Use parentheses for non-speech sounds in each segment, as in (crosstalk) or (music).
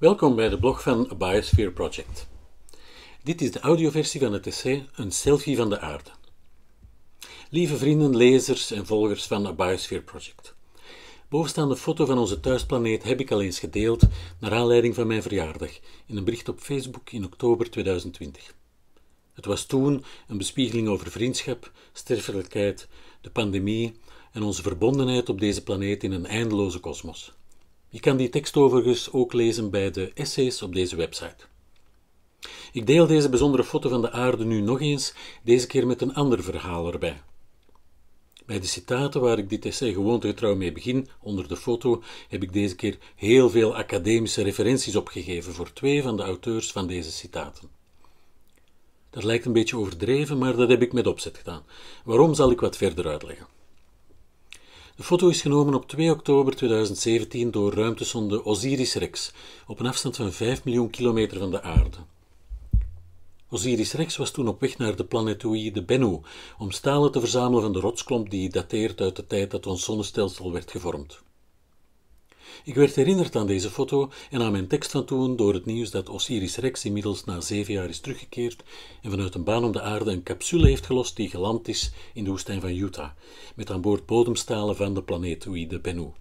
Welkom bij de blog van A Biosphere Project. Dit is de audioversie van het essay Een selfie van de aarde. Lieve vrienden, lezers en volgers van A Biosphere Project. Bovenstaande foto van onze thuisplaneet heb ik al eens gedeeld naar aanleiding van mijn verjaardag in een bericht op Facebook in oktober 2020. Het was toen een bespiegeling over vriendschap, sterfelijkheid, de pandemie en onze verbondenheid op deze planeet in een eindeloze kosmos. Je kan die tekst overigens ook lezen bij de essays op deze website. Ik deel deze bijzondere foto van de aarde nu nog eens, deze keer met een ander verhaal erbij. Bij de citaten waar ik dit essay gewoontegetrouw mee begin, onder de foto, heb ik deze keer heel veel academische referenties opgegeven voor twee van de auteurs van deze citaten. Dat lijkt een beetje overdreven, maar dat heb ik met opzet gedaan. Waarom zal ik wat verder uitleggen? De foto is genomen op 2 oktober 2017 door ruimtesonde Osiris-Rex op een afstand van 5 miljoen kilometer van de aarde. Osiris-Rex was toen op weg naar de planetoïde Bennu om stalen te verzamelen van de rotsklomp die dateert uit de tijd dat ons zonnestelsel werd gevormd. Ik werd herinnerd aan deze foto en aan mijn tekst van toen door het nieuws dat Osiris Rex inmiddels na zeven jaar is teruggekeerd en vanuit een baan om de aarde een capsule heeft gelost die geland is in de woestijn van Utah, met aan boord bodemstalen van de planeet Bennu.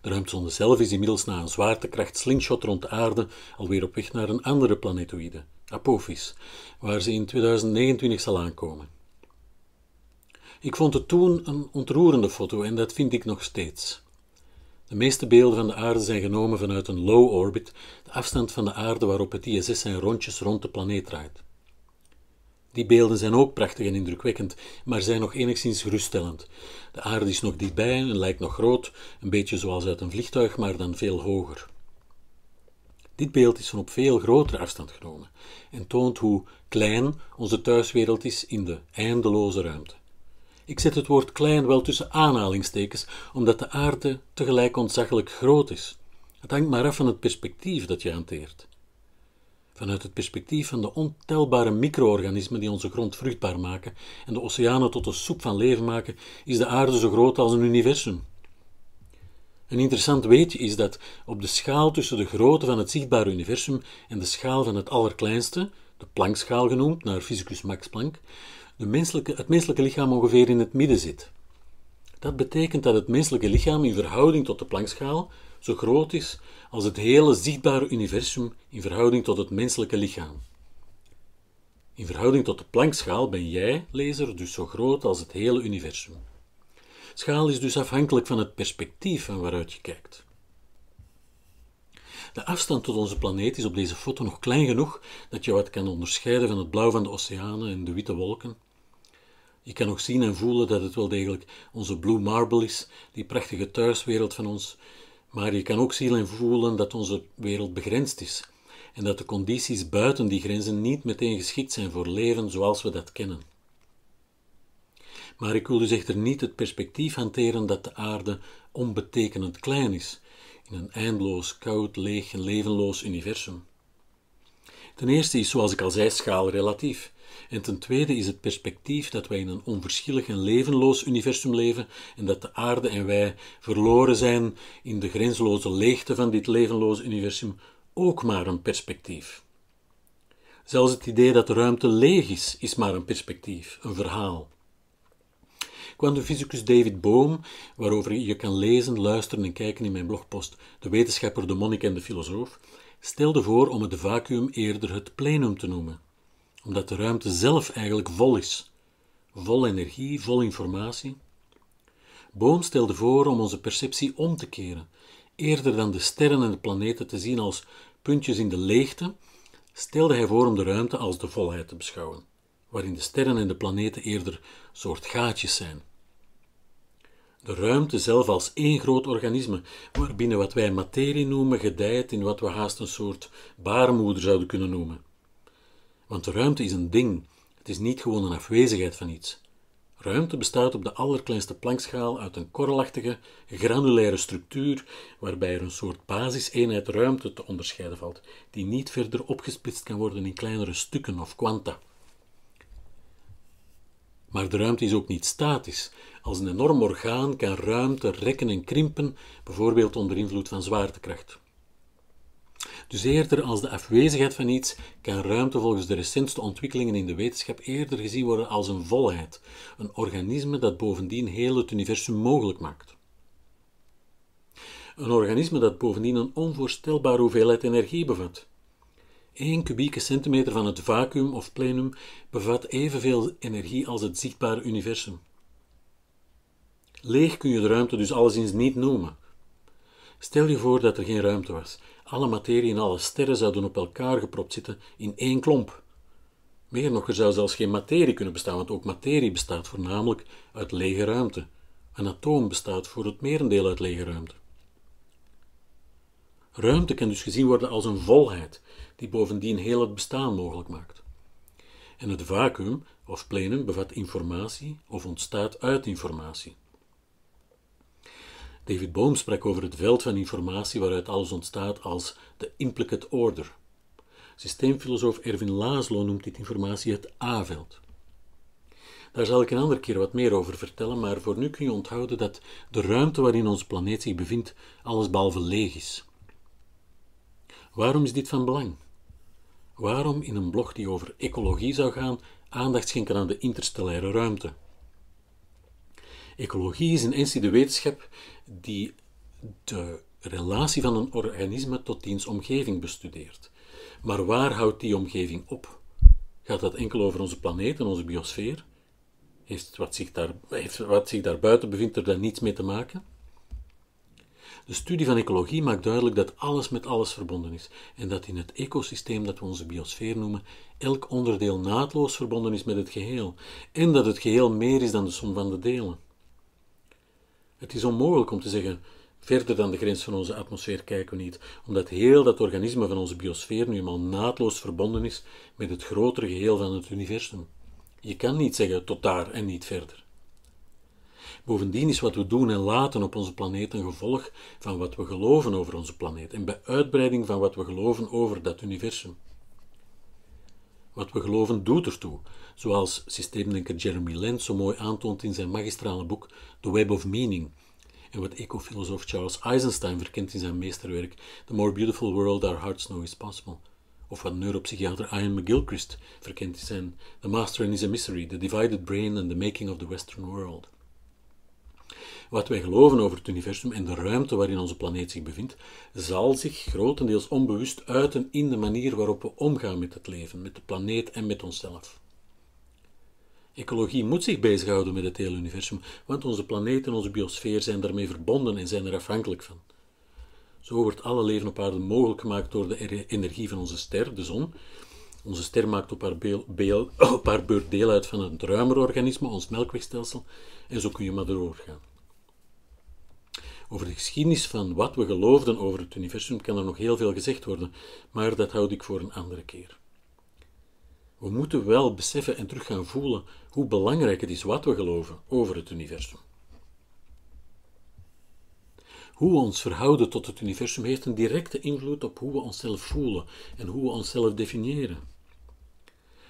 De ruimtezonde zelf is inmiddels na een zwaartekracht slingshot rond de aarde alweer op weg naar een andere planetoïde, Apophis, waar ze in 2029 zal aankomen. Ik vond het toen een ontroerende foto en dat vind ik nog steeds. De meeste beelden van de aarde zijn genomen vanuit een low orbit, de afstand van de aarde waarop het ISS zijn rondjes rond de planeet draait. Die beelden zijn ook prachtig en indrukwekkend, maar zijn nog enigszins geruststellend. De aarde is nog dichtbij en lijkt nog groot, een beetje zoals uit een vliegtuig, maar dan veel hoger. Dit beeld is van op veel grotere afstand genomen en toont hoe klein onze thuiswereld is in de eindeloze ruimte. Ik zet het woord klein wel tussen aanhalingstekens, omdat de aarde tegelijk ontzaglijk groot is. Het hangt maar af van het perspectief dat je hanteert. Vanuit het perspectief van de ontelbare micro-organismen die onze grond vruchtbaar maken en de oceanen tot een soep van leven maken, is de aarde zo groot als een universum. Een interessant weetje is dat op de schaal tussen de grootte van het zichtbare universum en de schaal van het allerkleinste, de Planckschaal genoemd naar fysicus Max Planck, de menselijke, het menselijke lichaam ongeveer in het midden zit. Dat betekent dat het menselijke lichaam in verhouding tot de Planckschaal zo groot is als het hele zichtbare universum in verhouding tot het menselijke lichaam. In verhouding tot de Planckschaal ben jij, lezer, dus zo groot als het hele universum. Schaal is dus afhankelijk van het perspectief van waaruit je kijkt. De afstand tot onze planeet is op deze foto nog klein genoeg dat je wat kan onderscheiden van het blauw van de oceanen en de witte wolken, je kan nog zien en voelen dat het wel degelijk onze Blue Marble is, die prachtige thuiswereld van ons. Maar je kan ook zien en voelen dat onze wereld begrensd is en dat de condities buiten die grenzen niet meteen geschikt zijn voor leven zoals we dat kennen. Maar ik wil dus echter niet het perspectief hanteren dat de aarde onbetekenend klein is, in een eindeloos, koud, leeg en levenloos universum. Ten eerste is, zoals ik al zei, schaal relatief. En ten tweede is het perspectief dat wij in een onverschillig en levenloos universum leven en dat de aarde en wij verloren zijn in de grenzeloze leegte van dit levenloze universum ook maar een perspectief. Zelfs het idee dat de ruimte leeg is, is maar een perspectief, een verhaal. Kwam de fysicus David Bohm, waarover je kan lezen, luisteren en kijken in mijn blogpost De wetenschapper, de monnik en de filosoof, stelde voor om het vacuüm eerder het plenum te noemen omdat de ruimte zelf eigenlijk vol is. Vol energie, vol informatie. Boom stelde voor om onze perceptie om te keren. Eerder dan de sterren en de planeten te zien als puntjes in de leegte, stelde hij voor om de ruimte als de volheid te beschouwen, waarin de sterren en de planeten eerder soort gaatjes zijn. De ruimte zelf als één groot organisme, waarbinnen wat wij materie noemen gedijt in wat we haast een soort baarmoeder zouden kunnen noemen. Want ruimte is een ding, het is niet gewoon een afwezigheid van iets. Ruimte bestaat op de allerkleinste plankschaal uit een korrelachtige, granulaire structuur, waarbij er een soort basiseenheid ruimte te onderscheiden valt, die niet verder opgesplitst kan worden in kleinere stukken of kwanta. Maar de ruimte is ook niet statisch. Als een enorm orgaan kan ruimte rekken en krimpen, bijvoorbeeld onder invloed van zwaartekracht. Dus eerder als de afwezigheid van iets kan ruimte volgens de recentste ontwikkelingen in de wetenschap eerder gezien worden als een volheid, een organisme dat bovendien heel het universum mogelijk maakt. Een organisme dat bovendien een onvoorstelbare hoeveelheid energie bevat. 1 kubieke centimeter van het vacuüm of plenum bevat evenveel energie als het zichtbare universum. Leeg kun je de ruimte dus alleszins niet noemen. Stel je voor dat er geen ruimte was. Alle materie en alle sterren zouden op elkaar gepropt zitten in één klomp. Meer nog, er zou zelfs geen materie kunnen bestaan, want ook materie bestaat voornamelijk uit lege ruimte. Een atoom bestaat voor het merendeel uit lege ruimte. Ruimte kan dus gezien worden als een volheid, die bovendien heel het bestaan mogelijk maakt. En het vacuüm of plenum bevat informatie of ontstaat uit informatie. David Bohm sprak over het veld van informatie waaruit alles ontstaat als de implicate order. Systeemfilosoof Erwin Laszlo noemt dit informatie het A-veld. Daar zal ik een andere keer wat meer over vertellen, maar voor nu kun je onthouden dat de ruimte waarin onze planeet zich bevindt allesbehalve leeg is. Waarom is dit van belang? Waarom in een blog die over ecologie zou gaan aandacht schenken aan de interstellaire ruimte? Ecologie is een de wetenschap die de relatie van een organisme tot diens omgeving bestudeert. Maar waar houdt die omgeving op? Gaat dat enkel over onze planeet en onze biosfeer? Heeft wat zich, daar, heeft wat zich daarbuiten bevindt er dan niets mee te maken? De studie van ecologie maakt duidelijk dat alles met alles verbonden is en dat in het ecosysteem dat we onze biosfeer noemen, elk onderdeel naadloos verbonden is met het geheel en dat het geheel meer is dan de som van de delen. Het is onmogelijk om te zeggen, verder dan de grens van onze atmosfeer kijken we niet, omdat heel dat organisme van onze biosfeer nu eenmaal naadloos verbonden is met het grotere geheel van het universum. Je kan niet zeggen tot daar en niet verder. Bovendien is wat we doen en laten op onze planeet een gevolg van wat we geloven over onze planeet en bij uitbreiding van wat we geloven over dat universum. Wat we geloven doet ertoe, zoals systeemdenker Jeremy Lent zo mooi aantoont in zijn magistrale boek The Web of Meaning, en wat ecofilosoof Charles Eisenstein verkent in zijn meesterwerk The More Beautiful World Our Hearts Know Is Possible, of wat neuropsychiater Ian McGilchrist verkent in zijn The Master and His Misery, The Divided Brain and the Making of the Western World. Wat wij geloven over het universum en de ruimte waarin onze planeet zich bevindt, zal zich grotendeels onbewust uiten in de manier waarop we omgaan met het leven, met de planeet en met onszelf. Ecologie moet zich bezighouden met het hele universum, want onze planeet en onze biosfeer zijn daarmee verbonden en zijn er afhankelijk van. Zo wordt alle leven op aarde mogelijk gemaakt door de energie van onze ster, de zon. Onze ster maakt op haar, beel, (coughs) op haar beurt deel uit van een ruimer organisme, ons melkwegstelsel, en zo kun je maar doorgaan. Over de geschiedenis van wat we geloofden over het universum kan er nog heel veel gezegd worden, maar dat houd ik voor een andere keer. We moeten wel beseffen en terug gaan voelen hoe belangrijk het is wat we geloven over het universum. Hoe we ons verhouden tot het universum heeft een directe invloed op hoe we onszelf voelen en hoe we onszelf definiëren.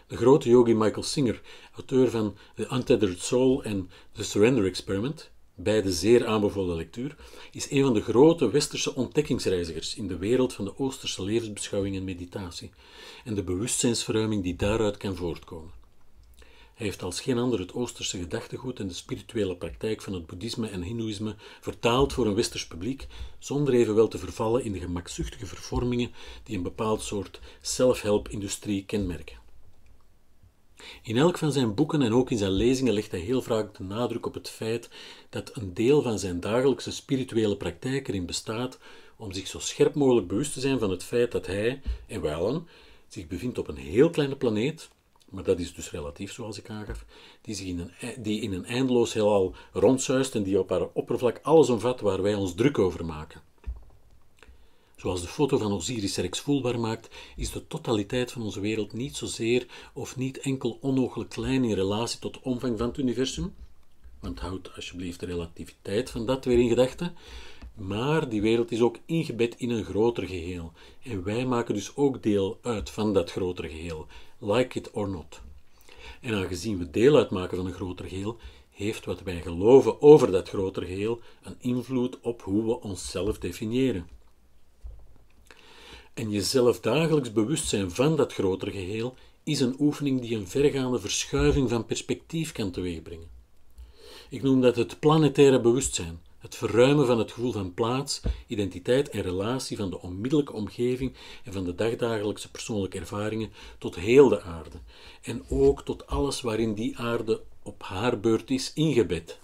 De grote yogi Michael Singer, auteur van The Untethered Soul en The Surrender Experiment, beide zeer aanbevolen lectuur, is een van de grote westerse ontdekkingsreizigers in de wereld van de Oosterse levensbeschouwing en meditatie en de bewustzijnsverruiming die daaruit kan voortkomen. Hij heeft als geen ander het Oosterse gedachtegoed en de spirituele praktijk van het boeddhisme en hindoeïsme vertaald voor een westers publiek, zonder evenwel te vervallen in de gemakzuchtige vervormingen die een bepaald soort self-help-industrie kenmerken. In elk van zijn boeken en ook in zijn lezingen legt hij heel vaak de nadruk op het feit dat een deel van zijn dagelijkse spirituele praktijk erin bestaat om zich zo scherp mogelijk bewust te zijn van het feit dat hij, en Wellen, zich bevindt op een heel kleine planeet, maar dat is dus relatief zoals ik aangaf, die, zich in, een, die in een eindeloos heelal rondzuist en die op haar oppervlak alles omvat waar wij ons druk over maken. Zoals de foto van Osiris Rex voelbaar maakt, is de totaliteit van onze wereld niet zozeer of niet enkel onmogelijk klein in relatie tot de omvang van het universum, want houd alsjeblieft de relativiteit van dat weer in gedachten, maar die wereld is ook ingebed in een groter geheel en wij maken dus ook deel uit van dat grotere geheel, like it or not. En aangezien we deel uitmaken van een groter geheel, heeft wat wij geloven over dat groter geheel een invloed op hoe we onszelf definiëren. En jezelf dagelijks bewust zijn van dat grotere geheel is een oefening die een vergaande verschuiving van perspectief kan teweegbrengen. Ik noem dat het planetaire bewustzijn, het verruimen van het gevoel van plaats, identiteit en relatie van de onmiddellijke omgeving en van de dagdagelijkse persoonlijke ervaringen tot heel de aarde en ook tot alles waarin die aarde op haar beurt is ingebed.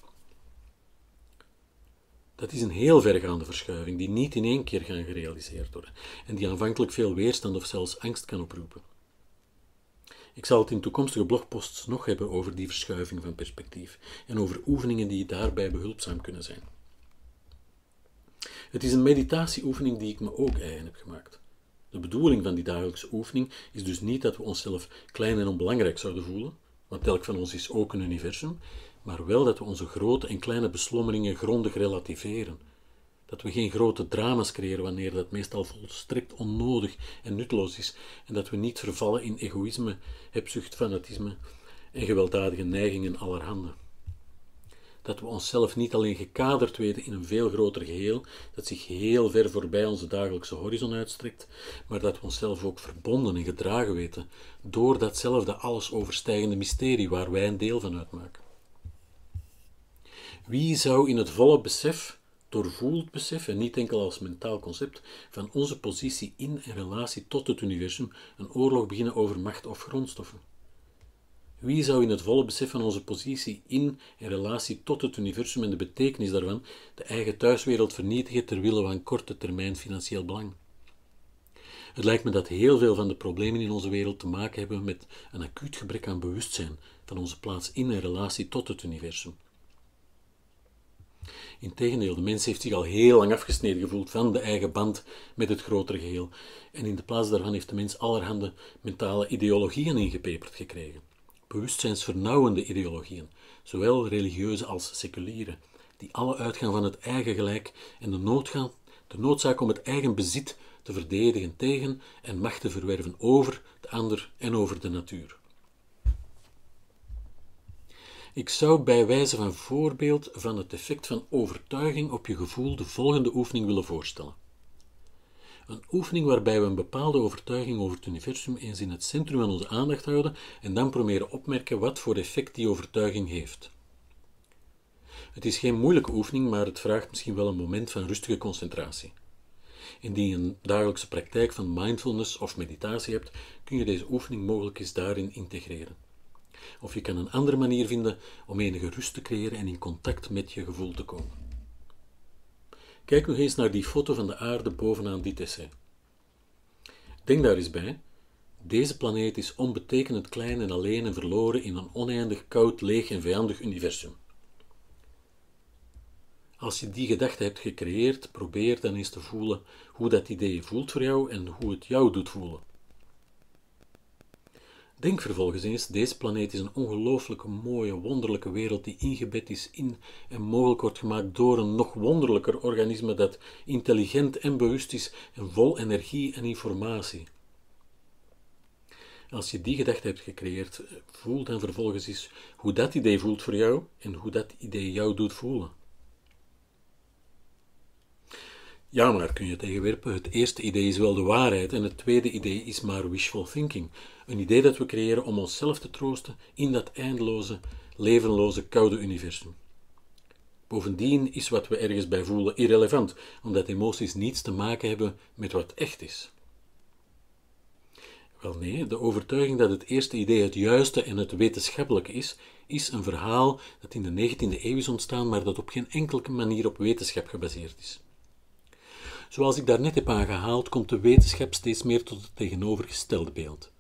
Dat is een heel vergaande verschuiving die niet in één keer kan gerealiseerd worden en die aanvankelijk veel weerstand of zelfs angst kan oproepen. Ik zal het in toekomstige blogposts nog hebben over die verschuiving van perspectief en over oefeningen die daarbij behulpzaam kunnen zijn. Het is een meditatieoefening die ik me ook eigen heb gemaakt. De bedoeling van die dagelijkse oefening is dus niet dat we onszelf klein en onbelangrijk zouden voelen, want elk van ons is ook een universum, maar wel dat we onze grote en kleine beslommeringen grondig relativeren. Dat we geen grote drama's creëren wanneer dat meestal volstrekt onnodig en nutteloos is, en dat we niet vervallen in egoïsme, hebzucht, fanatisme en gewelddadige neigingen allerhande. Dat we onszelf niet alleen gekaderd weten in een veel groter geheel, dat zich heel ver voorbij onze dagelijkse horizon uitstrekt, maar dat we onszelf ook verbonden en gedragen weten door datzelfde alles overstijgende mysterie waar wij een deel van uitmaken. Wie zou in het volle besef, doorvoeld besef en niet enkel als mentaal concept, van onze positie in en relatie tot het universum een oorlog beginnen over macht of grondstoffen? Wie zou in het volle besef van onze positie in en relatie tot het universum en de betekenis daarvan de eigen thuiswereld vernietigen ter wille van korte termijn financieel belang? Het lijkt me dat heel veel van de problemen in onze wereld te maken hebben met een acuut gebrek aan bewustzijn van onze plaats in en relatie tot het universum. Integendeel, de mens heeft zich al heel lang afgesneden gevoeld van de eigen band met het grotere geheel. En in de plaats daarvan heeft de mens allerhande mentale ideologieën ingepeperd gekregen. Bewustzijnsvernauwende ideologieën, zowel religieuze als seculiere, die alle uitgaan van het eigen gelijk en de, de noodzaak om het eigen bezit te verdedigen tegen en macht te verwerven over de ander en over de natuur. Ik zou bij wijze van voorbeeld van het effect van overtuiging op je gevoel de volgende oefening willen voorstellen. Een oefening waarbij we een bepaalde overtuiging over het universum eens in het centrum van onze aandacht houden en dan proberen opmerken wat voor effect die overtuiging heeft. Het is geen moeilijke oefening, maar het vraagt misschien wel een moment van rustige concentratie. Indien je een dagelijkse praktijk van mindfulness of meditatie hebt, kun je deze oefening mogelijk eens daarin integreren. Of je kan een andere manier vinden om enige rust te creëren en in contact met je gevoel te komen. Kijk nog eens naar die foto van de aarde bovenaan dit essay. Denk daar eens bij. Deze planeet is onbetekenend klein en alleen en verloren in een oneindig koud, leeg en vijandig universum. Als je die gedachte hebt gecreëerd, probeer dan eens te voelen hoe dat idee voelt voor jou en hoe het jou doet voelen. Denk vervolgens eens, deze planeet is een ongelooflijk mooie, wonderlijke wereld die ingebed is in en mogelijk wordt gemaakt door een nog wonderlijker organisme dat intelligent en bewust is en vol energie en informatie. Als je die gedachte hebt gecreëerd, voel dan vervolgens eens hoe dat idee voelt voor jou en hoe dat idee jou doet voelen. Ja, maar daar kun je tegenwerpen. Het eerste idee is wel de waarheid en het tweede idee is maar wishful thinking. Een idee dat we creëren om onszelf te troosten in dat eindeloze, levenloze, koude universum. Bovendien is wat we ergens bij voelen irrelevant, omdat emoties niets te maken hebben met wat echt is. Wel nee, de overtuiging dat het eerste idee het juiste en het wetenschappelijke is, is een verhaal dat in de 19e eeuw is ontstaan, maar dat op geen enkele manier op wetenschap gebaseerd is. Zoals ik daarnet heb aangehaald, komt de wetenschap steeds meer tot het tegenovergestelde beeld.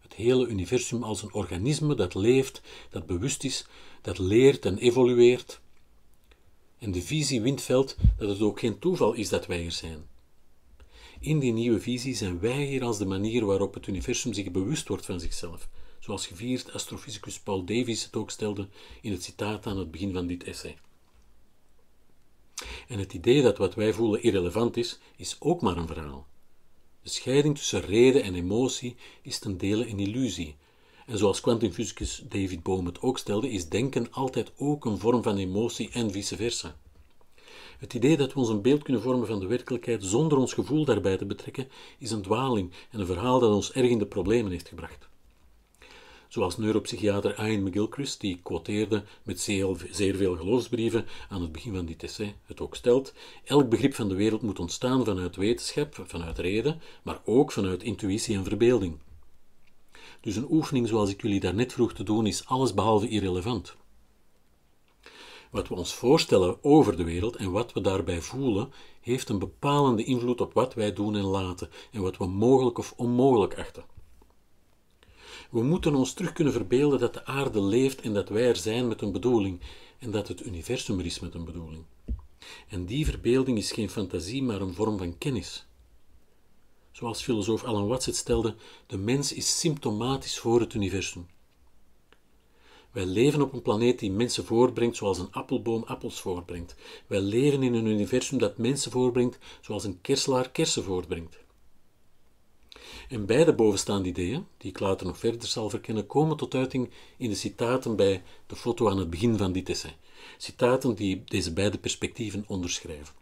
Het hele universum als een organisme dat leeft, dat bewust is, dat leert en evolueert. En de visie Windveld dat het ook geen toeval is dat wij er zijn. In die nieuwe visie zijn wij hier als de manier waarop het universum zich bewust wordt van zichzelf, zoals gevierd astrofysicus Paul Davies het ook stelde in het citaat aan het begin van dit essay. En het idee dat wat wij voelen irrelevant is, is ook maar een verhaal. De scheiding tussen reden en emotie is ten dele een illusie. En zoals kwantumfysicus David Bohm het ook stelde, is denken altijd ook een vorm van emotie en vice versa. Het idee dat we ons een beeld kunnen vormen van de werkelijkheid zonder ons gevoel daarbij te betrekken, is een dwaling en een verhaal dat ons erg in de problemen heeft gebracht zoals neuropsychiater Ian McGilchrist, die quoteerde met zeer veel geloofsbrieven aan het begin van dit essay, het ook stelt. Elk begrip van de wereld moet ontstaan vanuit wetenschap, vanuit reden, maar ook vanuit intuïtie en verbeelding. Dus een oefening zoals ik jullie daarnet vroeg te doen is allesbehalve irrelevant. Wat we ons voorstellen over de wereld en wat we daarbij voelen, heeft een bepalende invloed op wat wij doen en laten en wat we mogelijk of onmogelijk achten. We moeten ons terug kunnen verbeelden dat de aarde leeft en dat wij er zijn met een bedoeling en dat het universum er is met een bedoeling. En die verbeelding is geen fantasie, maar een vorm van kennis. Zoals filosoof Alan Watts het stelde, de mens is symptomatisch voor het universum. Wij leven op een planeet die mensen voorbrengt zoals een appelboom appels voorbrengt. Wij leven in een universum dat mensen voorbrengt zoals een kerselaar kersen voortbrengt. En beide bovenstaande ideeën, die ik later nog verder zal verkennen, komen tot uiting in de citaten bij de foto aan het begin van dit essay. Citaten die deze beide perspectieven onderschrijven.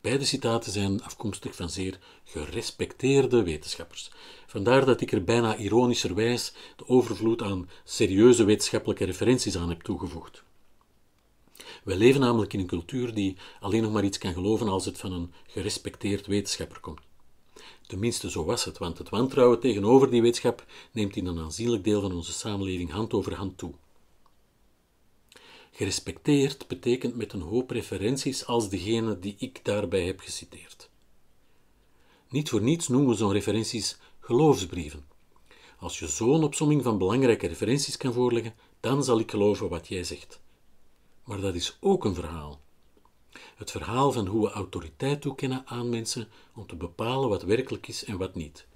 Beide citaten zijn afkomstig van zeer gerespecteerde wetenschappers. Vandaar dat ik er bijna ironischerwijs de overvloed aan serieuze wetenschappelijke referenties aan heb toegevoegd. Wij leven namelijk in een cultuur die alleen nog maar iets kan geloven als het van een gerespecteerd wetenschapper komt. Tenminste, zo was het, want het wantrouwen tegenover die wetenschap neemt in een aanzienlijk deel van onze samenleving hand over hand toe. Gerespecteerd betekent met een hoop referenties als degene die ik daarbij heb geciteerd. Niet voor niets noemen we zo'n referenties geloofsbrieven. Als je zo'n opsomming van belangrijke referenties kan voorleggen, dan zal ik geloven wat jij zegt. Maar dat is ook een verhaal. Het verhaal van hoe we autoriteit toekennen aan mensen om te bepalen wat werkelijk is en wat niet.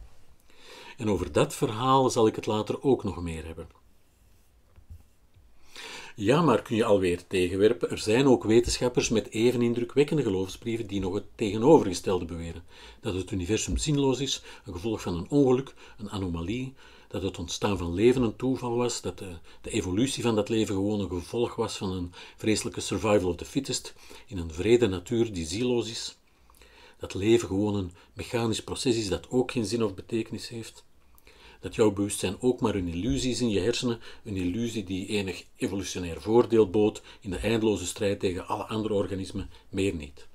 En over dat verhaal zal ik het later ook nog meer hebben. Ja, maar kun je alweer tegenwerpen, er zijn ook wetenschappers met even indrukwekkende geloofsbrieven die nog het tegenovergestelde beweren: dat het universum zinloos is, een gevolg van een ongeluk, een anomalie, dat het ontstaan van leven een toeval was, dat de, de, evolutie van dat leven gewoon een gevolg was van een vreselijke survival of the fittest in een vrede natuur die zieloos is, dat leven gewoon een mechanisch proces is dat ook geen zin of betekenis heeft, dat jouw bewustzijn ook maar een illusie is in je hersenen, een illusie die enig evolutionair voordeel bood in de eindeloze strijd tegen alle andere organismen, meer niet.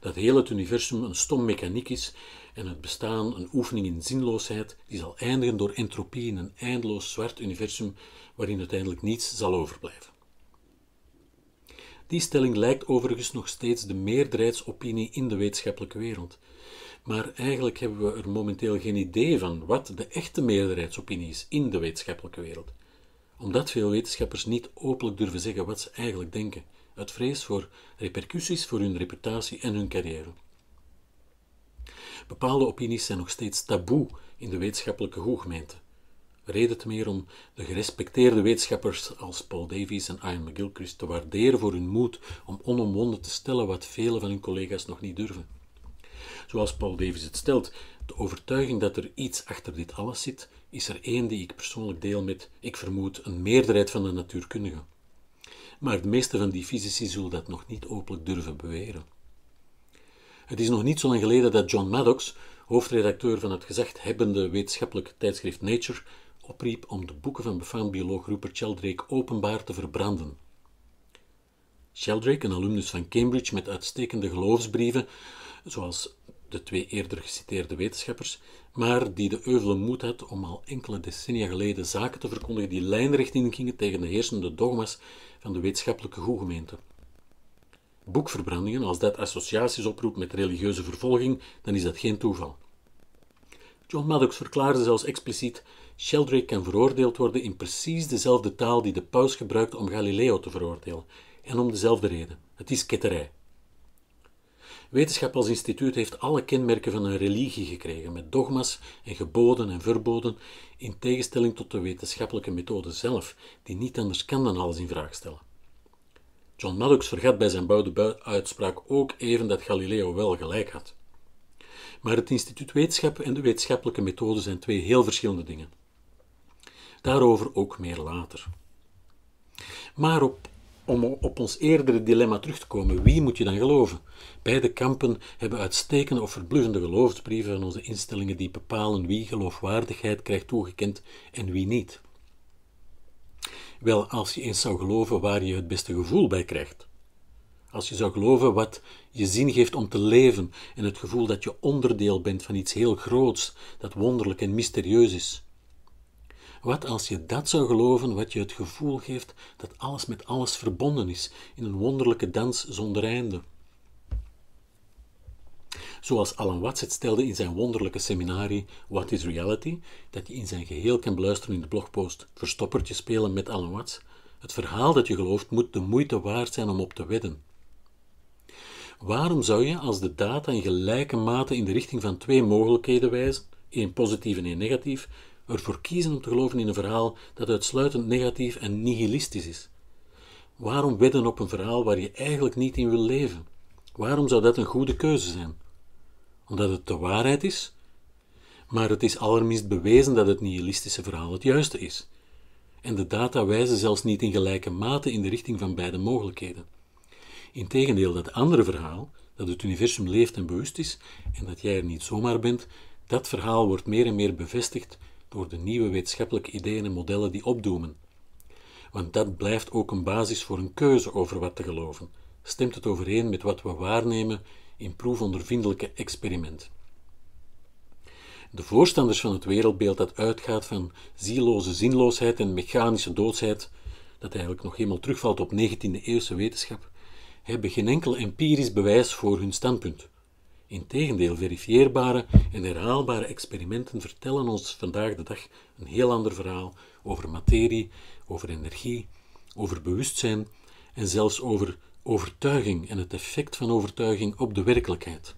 Dat heel het universum een stom mechaniek is en het bestaan een oefening in zinloosheid die zal eindigen door entropie in een eindeloos zwart universum waarin uiteindelijk niets zal overblijven. Die stelling lijkt overigens nog steeds de meerderheidsopinie in de wetenschappelijke wereld. Maar eigenlijk hebben we er momenteel geen idee van wat de echte meerderheidsopinie is in de wetenschappelijke wereld. Omdat veel wetenschappers niet openlijk durven zeggen wat ze eigenlijk denken, uit vrees voor repercussies voor hun reputatie en hun carrière. Bepaalde opinies zijn nog steeds taboe in de wetenschappelijke hooggemeente. Reden het meer om de gerespecteerde wetenschappers als Paul Davies en Ian McGilchrist te waarderen voor hun moed om onomwonden te stellen wat velen van hun collega's nog niet durven. Zoals Paul Davies het stelt, de overtuiging dat er iets achter dit alles zit, is er één die ik persoonlijk deel met, ik vermoed, een meerderheid van de natuurkundigen. Maar de meeste van die fysici zullen dat nog niet openlijk durven beweren. Het is nog niet zo lang geleden dat John Maddox, hoofdredacteur van het gezegdhebbende wetenschappelijk tijdschrift Nature, opriep om de boeken van befaamd bioloog Rupert Sheldrake openbaar te verbranden. Sheldrake, een alumnus van Cambridge met uitstekende geloofsbrieven, zoals de twee eerder geciteerde wetenschappers, maar die de euvele moed had om al enkele decennia geleden zaken te verkondigen die lijnrecht gingen tegen de heersende dogma's van de wetenschappelijke goegemeente boekverbrandingen, als dat associaties oproept met religieuze vervolging, dan is dat geen toeval. John Maddox verklaarde zelfs expliciet: Sheldrake kan veroordeeld worden in precies dezelfde taal die de paus gebruikt om Galileo te veroordelen, en om dezelfde reden. Het is ketterij. Wetenschap als instituut heeft alle kenmerken van een religie gekregen, met dogma's en geboden en verboden, in tegenstelling tot de wetenschappelijke methode zelf, die niet anders kan dan alles in vraag stellen. John Maddox vergat bij zijn bouwde uitspraak ook even dat Galileo wel gelijk had. Maar het instituut wetenschap en de wetenschappelijke methode zijn twee heel verschillende dingen. Daarover ook meer later. Maar op, om op ons eerdere dilemma terug te komen, wie moet je dan geloven? Beide kampen hebben uitstekende of verbluffende geloofsbrieven van onze instellingen die bepalen wie geloofwaardigheid krijgt toegekend en wie niet. Wel, als je eens zou geloven waar je het beste gevoel bij krijgt. Als je zou geloven wat je zin geeft om te leven en het gevoel dat je onderdeel bent van iets heel groots, dat wonderlijk en mysterieus is. Wat als je dat zou geloven, wat je het gevoel geeft dat alles met alles verbonden is, in een wonderlijke dans zonder einde? Zoals Alan Watts het stelde in zijn wonderlijke seminarie What is Reality, dat je in zijn geheel kan beluisteren in de blogpost Verstoppertje spelen met Alan Watts. Het verhaal dat je gelooft moet de moeite waard zijn om op te wedden. Waarom zou je, als de data in gelijke mate in de richting van twee mogelijkheden wijzen, één positief en één negatief, ervoor kiezen om te geloven in een verhaal dat uitsluitend negatief en nihilistisch is? Waarom wedden op een verhaal waar je eigenlijk niet in wil leven? Waarom zou dat een goede keuze zijn? omdat het de waarheid is, maar het is allerminst bewezen dat het nihilistische verhaal het juiste is. En de data wijzen zelfs niet in gelijke mate in de richting van beide mogelijkheden. Integendeel, dat andere verhaal, dat het universum leeft en bewust is, en dat jij er niet zomaar bent, dat verhaal wordt meer en meer bevestigd door de nieuwe wetenschappelijke ideeën en modellen die opdoemen. Want dat blijft ook een basis voor een keuze over wat te geloven. Stemt het overeen met wat we waarnemen in proefondervindelijke experiment. De voorstanders van het wereldbeeld dat uitgaat van zieloze zinloosheid en mechanische doodsheid, dat eigenlijk nog helemaal terugvalt op 19e-eeuwse wetenschap, hebben geen enkel empirisch bewijs voor hun standpunt. Integendeel, verifieerbare en herhaalbare experimenten vertellen ons vandaag de dag een heel ander verhaal over materie, over energie, over bewustzijn en zelfs over overtuiging en het effect van overtuiging op de werkelijkheid.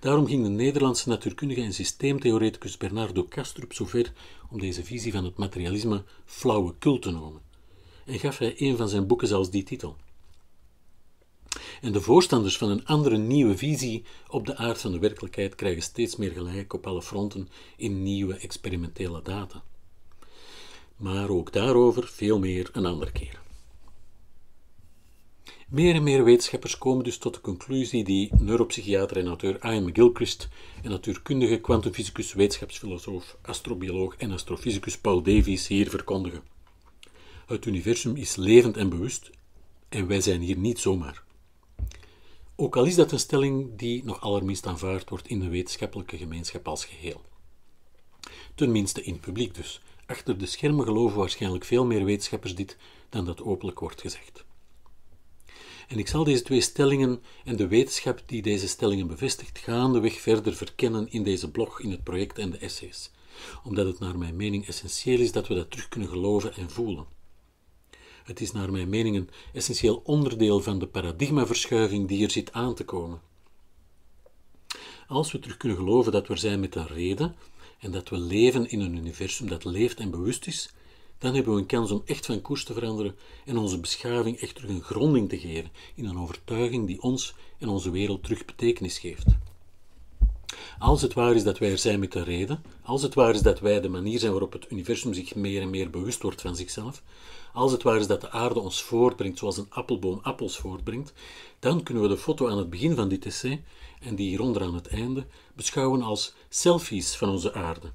Daarom ging de Nederlandse natuurkundige en systeemtheoreticus Bernardo Kastrup zover om deze visie van het materialisme flauwe flauwekul te noemen, en gaf hij een van zijn boeken zelfs die titel. En de voorstanders van een andere nieuwe visie op de aard van de werkelijkheid krijgen steeds meer gelijk op alle fronten in nieuwe experimentele data. Maar ook daarover veel meer een andere keer. Meer en meer wetenschappers komen dus tot de conclusie die neuropsychiater en auteur Ian McGilchrist en natuurkundige, kwantumfysicus, wetenschapsfilosoof, astrobioloog en astrofysicus Paul Davies hier verkondigen. Het universum is levend en bewust en wij zijn hier niet zomaar. Ook al is dat een stelling die nog allerminst aanvaard wordt in de wetenschappelijke gemeenschap als geheel. Tenminste in publiek dus. Achter de schermen geloven waarschijnlijk veel meer wetenschappers dit dan dat openlijk wordt gezegd. En ik zal deze twee stellingen en de wetenschap die deze stellingen bevestigt gaandeweg verder verkennen in deze blog, in het project en de essays, omdat het naar mijn mening essentieel is dat we dat terug kunnen geloven en voelen. Het is naar mijn mening een essentieel onderdeel van de paradigmaverschuiving die er zit aan te komen. Als we terug kunnen geloven dat we er zijn met een reden en dat we leven in een universum dat leeft en bewust is, dan hebben we een kans om echt van koers te veranderen en onze beschaving echt terug een gronding te geven in een overtuiging die ons en onze wereld terug betekenis geeft. Als het waar is dat wij er zijn met een reden, als het waar is dat wij de manier zijn waarop het universum zich meer en meer bewust wordt van zichzelf, als het waar is dat de aarde ons voortbrengt zoals een appelboom appels voortbrengt, dan kunnen we de foto aan het begin van dit essay en die hieronder aan het einde beschouwen als selfies van onze aarde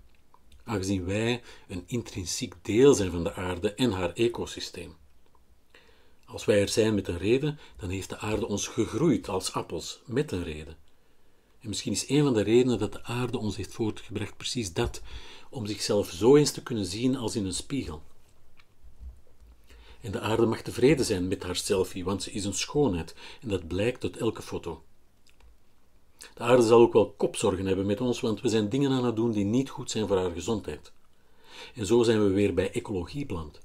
aangezien wij een intrinsiek deel zijn van de aarde en haar ecosysteem. Als wij er zijn met een reden, dan heeft de aarde ons gegroeid als appels met een reden. En misschien is een van de redenen dat de aarde ons heeft voortgebracht precies dat, om zichzelf zo eens te kunnen zien als in een spiegel. En de aarde mag tevreden zijn met haar selfie, want ze is een schoonheid en dat blijkt uit elke foto. De aarde zal ook wel kopzorgen hebben met ons, want we zijn dingen aan het doen die niet goed zijn voor haar gezondheid. En zo zijn we weer bij ecologie beland.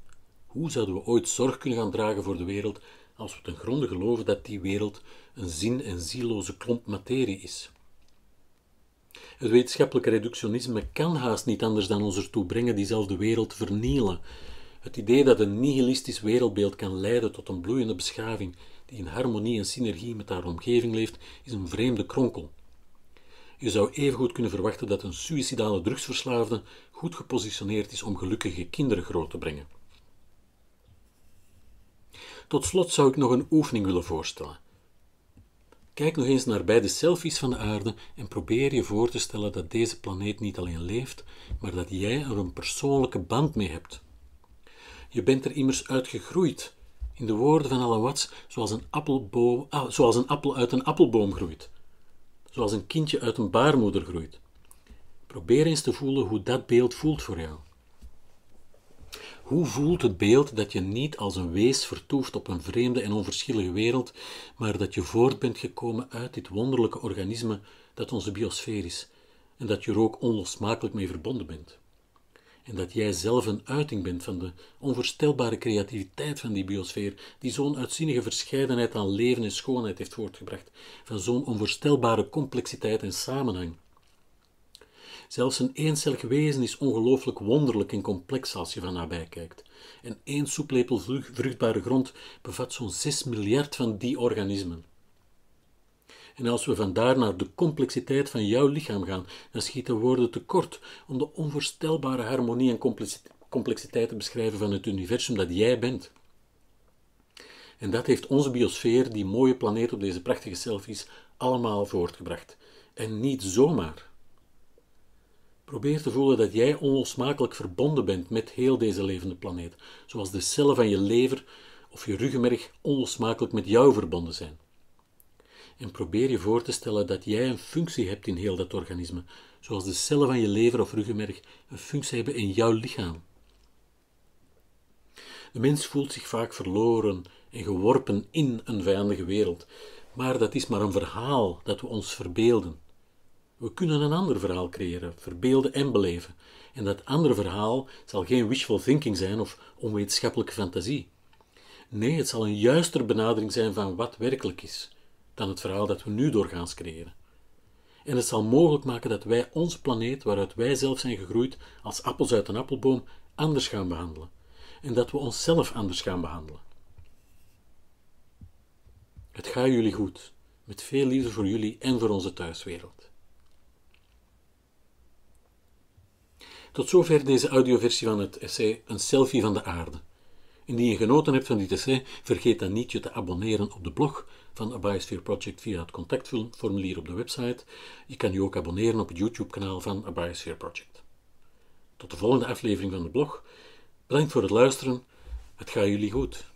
Hoe zouden we ooit zorg kunnen gaan dragen voor de wereld als we ten gronde geloven dat die wereld een zin- en zieloze klomp materie is? Het wetenschappelijk reductionisme kan haast niet anders dan ons ertoe brengen diezelfde wereld te vernielen. Het idee dat een nihilistisch wereldbeeld kan leiden tot een bloeiende beschaving die in harmonie en synergie met haar omgeving leeft, is een vreemde kronkel. Je zou evengoed kunnen verwachten dat een suïcidale drugsverslaafde goed gepositioneerd is om gelukkige kinderen groot te brengen. Tot slot zou ik nog een oefening willen voorstellen. Kijk nog eens naar beide selfies van de aarde en probeer je voor te stellen dat deze planeet niet alleen leeft, maar dat jij er een persoonlijke band mee hebt. Je bent er immers uitgegroeid in de woorden van Alan Watts, zoals een, ah, zoals een appel uit een appelboom groeit. Zoals een kindje uit een baarmoeder groeit. Probeer eens te voelen hoe dat beeld voelt voor jou. Hoe voelt het beeld dat je niet als een wees vertoeft op een vreemde en onverschillige wereld, maar dat je voort bent gekomen uit dit wonderlijke organisme dat onze biosfeer is en dat je er ook onlosmakelijk mee verbonden bent? En dat jij zelf een uiting bent van de onvoorstelbare creativiteit van die biosfeer, die zo'n uitzinnige verscheidenheid aan leven en schoonheid heeft voortgebracht, van zo'n onvoorstelbare complexiteit en samenhang. Zelfs een eencellig wezen is ongelooflijk wonderlijk en complex als je van nabij kijkt. En één soeplepel vruchtbare grond bevat zo'n 6 miljard van die organismen. En als we vandaar naar de complexiteit van jouw lichaam gaan, dan schieten woorden tekort om de onvoorstelbare harmonie en complexiteit te beschrijven van het universum dat jij bent. En dat heeft onze biosfeer, die mooie planeet op deze prachtige selfies, allemaal voortgebracht. En niet zomaar. Probeer te voelen dat jij onlosmakelijk verbonden bent met heel deze levende planeet, zoals de cellen van je lever of je ruggenmerg onlosmakelijk met jou verbonden zijn en probeer je voor te stellen dat jij een functie hebt in heel dat organisme, zoals de cellen van je lever of ruggenmerg een functie hebben in jouw lichaam. De mens voelt zich vaak verloren en geworpen in een vijandige wereld, maar dat is maar een verhaal dat we ons verbeelden. We kunnen een ander verhaal creëren, verbeelden en beleven, en dat andere verhaal zal geen wishful thinking zijn of onwetenschappelijke fantasie. Nee, het zal een juister benadering zijn van wat werkelijk is dan het verhaal dat we nu doorgaans creëren. En het zal mogelijk maken dat wij onze planeet, waaruit wij zelf zijn gegroeid, als appels uit een appelboom, anders gaan behandelen. En dat we onszelf anders gaan behandelen. Het gaat jullie goed, met veel liefde voor jullie en voor onze thuiswereld. Tot zover deze audioversie van het essay Een selfie van de aarde. Indien je genoten hebt van dit essay, vergeet dan niet je te abonneren op de blog van A Biosphere Project via het contactformulier op de website. Je kan je ook abonneren op het YouTube-kanaal van A Biosphere Project. Tot de volgende aflevering van de blog. Bedankt voor het luisteren. Het gaat jullie goed.